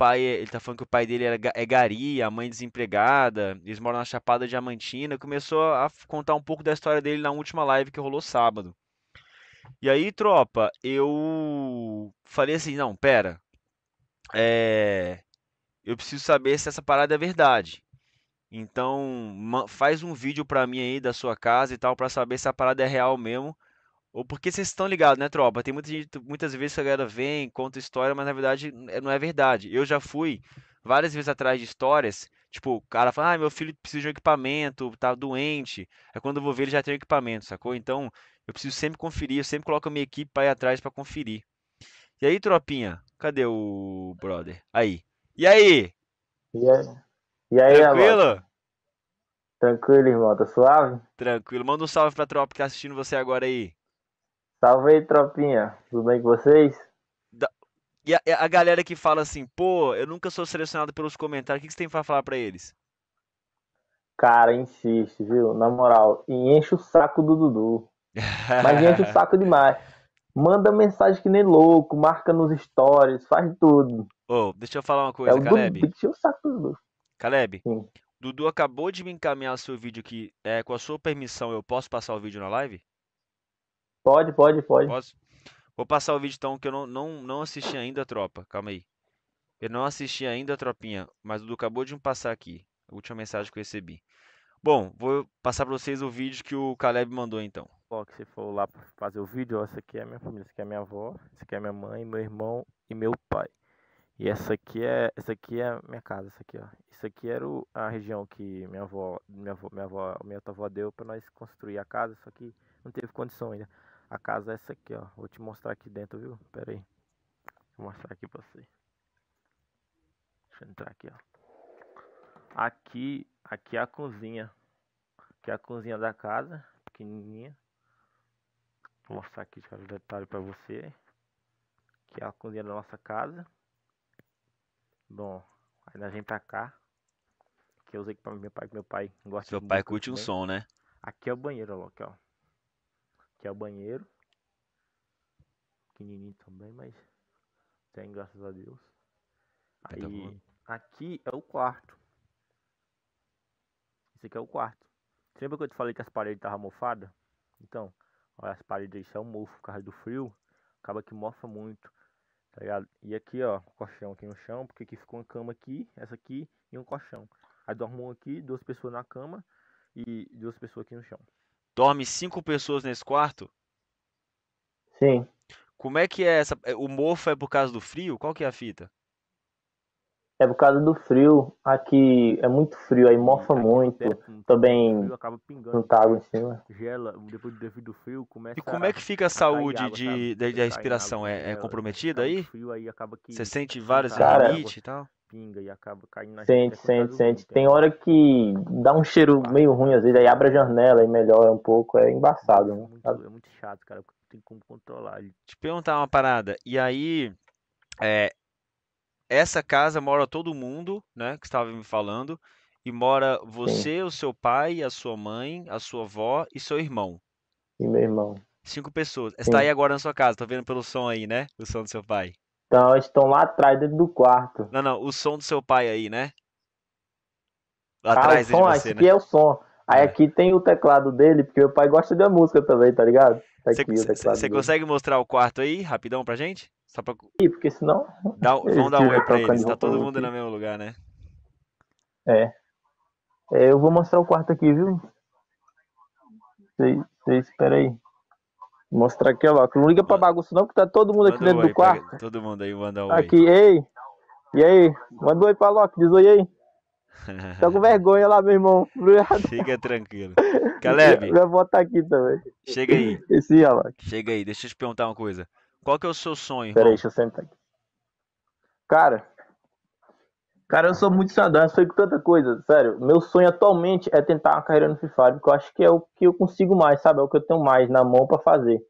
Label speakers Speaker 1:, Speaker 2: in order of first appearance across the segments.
Speaker 1: pai, é, ele tá falando que o pai dele é gari, a mãe desempregada, eles moram na Chapada Diamantina. Começou a contar um pouco da história dele na última live que rolou sábado. E aí, tropa, eu falei assim, não, pera, é... eu preciso saber se essa parada é verdade. Então, faz um vídeo pra mim aí da sua casa e tal, pra saber se a parada é real mesmo. Ou porque vocês estão ligados, né, tropa? Tem muita gente, muitas vezes a galera vem, conta história, mas na verdade eh, não é verdade. Eu já fui várias vezes atrás de histórias, tipo, o cara fala, ah, meu filho precisa de um equipamento, tá doente. Aí quando eu vou ver, ele já tem o equipamento, sacou? Então, eu preciso sempre conferir, eu sempre coloco a minha equipe pra ir atrás para conferir. E aí, tropinha? Cadê o brother? Aí. E aí? E aí? E aí Tranquilo? Agora? Tranquilo, irmão, tá suave? Tranquilo. Manda um salve pra tropa que tá assistindo você agora aí.
Speaker 2: Salve aí, tropinha. Tudo bem com vocês?
Speaker 1: Da... E a, a, galera que fala assim, pô, eu nunca sou selecionado pelos comentários, o que, você tem pra falar pra eles?
Speaker 2: Cara, insiste, viu? Na moral, e enche o saco do Dudu. Mas enche o saco demais. Manda mensagem que nem louco, marca nos stories, faz tudo.
Speaker 1: Ô, oh, deixa eu falar uma coisa, é Caleb. Dudu,
Speaker 2: enche o saco do Dudu.
Speaker 1: Caleb, Sim. Dudu acabou de me encaminhar seu vídeo aqui. É, com a sua permissão, eu posso passar o vídeo na live?
Speaker 2: Pode, pode, pode.
Speaker 1: Posso? Vou passar o vídeo então que eu não, não, não assisti ainda, a tropa. Calma aí. Eu não assisti ainda, a tropinha, mas o Dudu acabou de me passar aqui. A última mensagem que eu recebi. Bom, vou passar para vocês o vídeo que o Caleb mandou então. Ó, que você for
Speaker 2: lá fazer o vídeo, ó, essa aqui é a minha família, essa aqui é a minha avó, essa aqui é a minha mãe, meu irmão e meu pai. E essa aqui é, essa aqui é a minha casa, essa aqui, ó. Isso aqui era o, a região que minha avó, minha avó, minha avó, minha avó deu para nós construir a casa, só que não teve condição ainda. A casa é essa aqui, ó. Vou te mostrar aqui dentro, viu? Pera aí. Vou mostrar aqui pra você. Deixa eu entrar aqui, ó. Aqui, aqui é a cozinha. Aqui é a cozinha da casa, pequenininha. Vou mostrar aqui de detalhe pra você. Aqui é a cozinha da nossa casa. Bom, aí a gente pra cá. Que eu usei aqui pra meu pai, que meu pai gosta Seu de pai curte um som, né? Aqui é o banheiro, ó, aqui, ó que é o banheiro. Pequenininho também, mas tem, graças a Deus. Aí, tá aqui é o quarto. Esse aqui é o quarto. Você lembra que eu te falei que as paredes estavam mofadas? Então, olha, as paredes aí são mofo por causa do frio. Acaba que mofa muito. Tá ligado? E aqui, ó, colchão aqui no chão, porque aqui ficou uma cama aqui, essa aqui e um colchão. Aí dorme aqui, duas pessoas na cama
Speaker 1: e duas pessoas aqui no chão. Dorme cinco pessoas nesse quarto? Sim. Como é que é essa. É, o mofo é por causa do frio? Qual que é a fita?
Speaker 2: É por causa do frio. Aqui é muito frio, aí hum, mofa Aqui muito. Perto, Também frio, acaba pingando, não tá água em cima. Gela, depois do frio começa E
Speaker 1: como é que fica a, a saúde água, de, da respiração? Água, é, é comprometida tá aí? Frio, aí acaba que Você sente vários rinite e tal? pinga e acaba caindo
Speaker 2: na Sente, é sente, sente. É tem hora que dá um cheiro ah, meio ruim, às vezes, aí abre a janela e melhora um pouco, é embaçado, é né? muito, É muito
Speaker 1: chato, cara, não tem como controlar. Te perguntar uma parada, e aí, é, essa casa mora todo mundo, né, que estava me falando, e mora você, Sim. o seu pai, a sua mãe, a sua avó e seu irmão. E meu irmão. Cinco pessoas. Está aí agora na sua casa, tá vendo pelo som aí, né? O som do seu pai.
Speaker 2: Então, estão lá atrás, dentro do quarto.
Speaker 1: Não, não, o som do seu pai aí, né? Lá ah, atrás o som, de você, né? aqui né? é o
Speaker 2: som. Aí é. aqui tem o teclado dele, porque meu pai gosta da música também, tá ligado?
Speaker 1: Você tá consegue mostrar o quarto aí, rapidão, pra gente? Só pra... Sim, porque senão... Dá, vamos dar um oi pra eles, tá todo mundo aqui. no mesmo lugar, né?
Speaker 2: É. é. Eu vou mostrar o quarto aqui, viu?
Speaker 1: Vocês, vocês,
Speaker 2: espera aí. Mostrar
Speaker 1: aqui, ó. Não liga pra bagunça, não, que tá todo mundo manda aqui dentro do quarto. Pra... Todo mundo aí, manda um Aqui,
Speaker 2: oi. ei. E aí? Manda um oi pra Loki, diz oi aí. tá com vergonha lá, meu
Speaker 1: irmão. Fica tranquilo. Caleb. Vai votar aqui também. Chega aí. Esse, ó, é, Loki. Chega aí, deixa eu te perguntar uma coisa. Qual que é o seu sonho? Peraí, deixa eu sentar aqui.
Speaker 2: Cara, Cara, eu sou muito sonhador, eu sonho com tanta coisa, sério. Meu sonho atualmente é tentar uma carreira no Free Fire, porque eu acho que é o que eu consigo mais, sabe? É o que eu tenho mais na mão para fazer.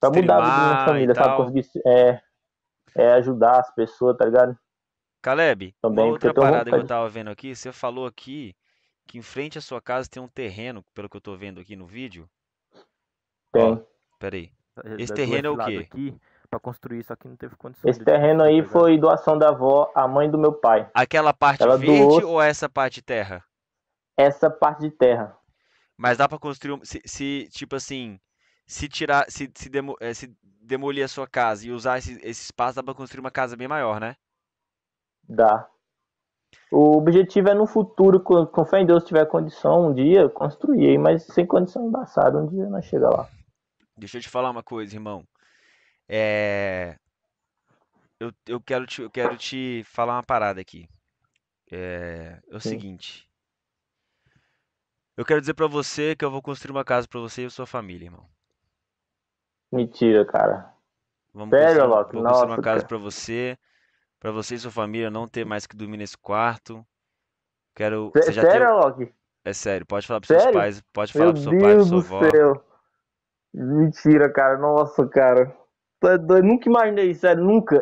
Speaker 2: Pra mudar a vida da minha família, sabe? Conseguir é, é ajudar as
Speaker 1: pessoas, tá ligado? Caleb, Também, outra parada que eu tava vendo aqui, você falou aqui que em frente à sua casa tem um terreno, pelo que eu tô vendo aqui no vídeo. Tem. Ó, peraí. Esse terreno é o quê?
Speaker 2: Aqui, para construir, só que não teve condições. Esse terreno aí pegar. Tá foi doação da avó, a mãe do meu pai.
Speaker 1: Aquela parte Ela verde doou... ou essa parte de terra?
Speaker 2: Essa parte de terra.
Speaker 1: Mas dá para construir, se, se, tipo assim, se tirar, se, se, demo, eh, se demolir a sua casa e usar esse, esse espaço, dá para construir uma casa bem maior, né?
Speaker 2: Dá. O objetivo é no futuro, com, com fé em Deus, tiver condição, um dia construir, mas sem condição embaçada, um dia nós chega lá.
Speaker 1: Deixa eu te falar uma coisa, irmão. É... Eu, eu, quero te, eu quero te falar uma parada aqui. É, é o seguinte. Eu quero dizer para você que eu vou construir uma casa para você e sua família, irmão.
Speaker 2: Mentira, cara.
Speaker 1: Vamos Sério, construir, Vou construir uma casa para você, para você e sua família não ter mais que dormir nesse quarto. Quero. Sério, você já Sério, É sério, pode falar pros sério? seus pais, pode falar Meu seus seu e pai, pro sua avó.
Speaker 2: Céu. Mentira, cara. Nossa, cara. Tá eu nunca imaginei, sério, nunca.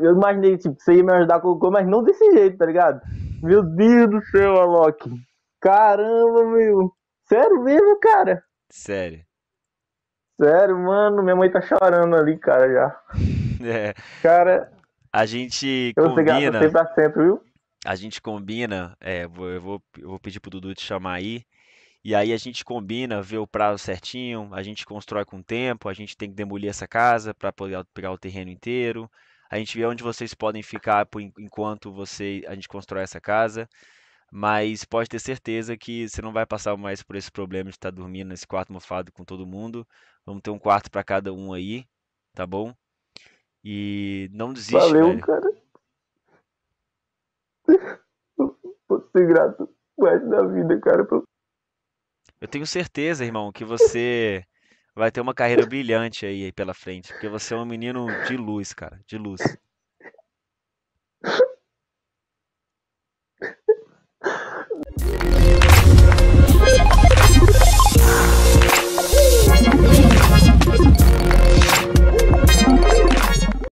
Speaker 2: Eu imaginei, tipo, você ia me ajudar com o mas não desse jeito, tá ligado? Meu Deus do céu, Alok. Caramba, meu. Sério mesmo, cara? Sério. Sério, mano, minha mãe tá chorando ali, cara, já. É. Cara.
Speaker 1: A gente combina. eu sempre, viu? A gente combina. É, eu vou, eu vou pedir pro Dudu te chamar aí. E aí a gente combina, vê o prazo certinho, a gente constrói com o tempo, a gente tem que demolir essa casa para poder pegar o terreno inteiro. A gente vê onde vocês podem ficar por enquanto você a gente constrói essa casa. Mas pode ter certeza que você não vai passar mais por esse problema de estar tá dormindo nesse quarto mofado com todo mundo. Vamos ter um quarto para cada um aí, tá bom? E não desiste, Valeu, velho. cara.
Speaker 2: Vou ser grato mais da vida, cara,
Speaker 1: eu tenho certeza, irmão, que você vai ter uma carreira brilhante aí, aí pela frente, porque você é um menino de luz, cara, de luz.